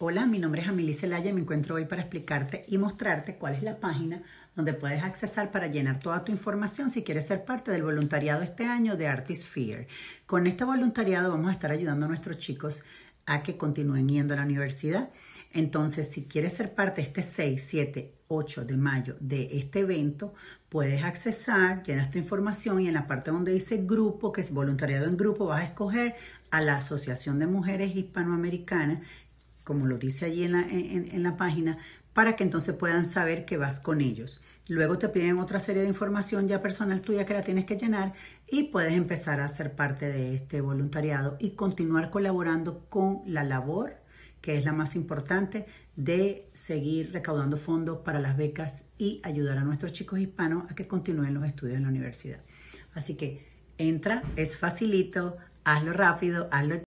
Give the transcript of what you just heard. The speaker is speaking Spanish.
Hola, mi nombre es Amelie Laya, y me encuentro hoy para explicarte y mostrarte cuál es la página donde puedes accesar para llenar toda tu información si quieres ser parte del voluntariado este año de Artisphere. Con este voluntariado vamos a estar ayudando a nuestros chicos a que continúen yendo a la universidad. Entonces, si quieres ser parte este 6, 7, 8 de mayo de este evento, puedes accesar, llenas tu información y en la parte donde dice grupo, que es voluntariado en grupo, vas a escoger a la Asociación de Mujeres Hispanoamericanas como lo dice allí en la, página, para que entonces puedan saber que vas con ellos. Luego te piden otra serie de información ya personal tuya que la tienes que llenar y puedes empezar a ser parte de este voluntariado y continuar colaborando con la labor que es la más importante de seguir recaudando fondos para las becas y ayudar a nuestros chicos hispanos a que continúen los estudios en la universidad. Así que entra, es facilito, hazlo rápido, hazlo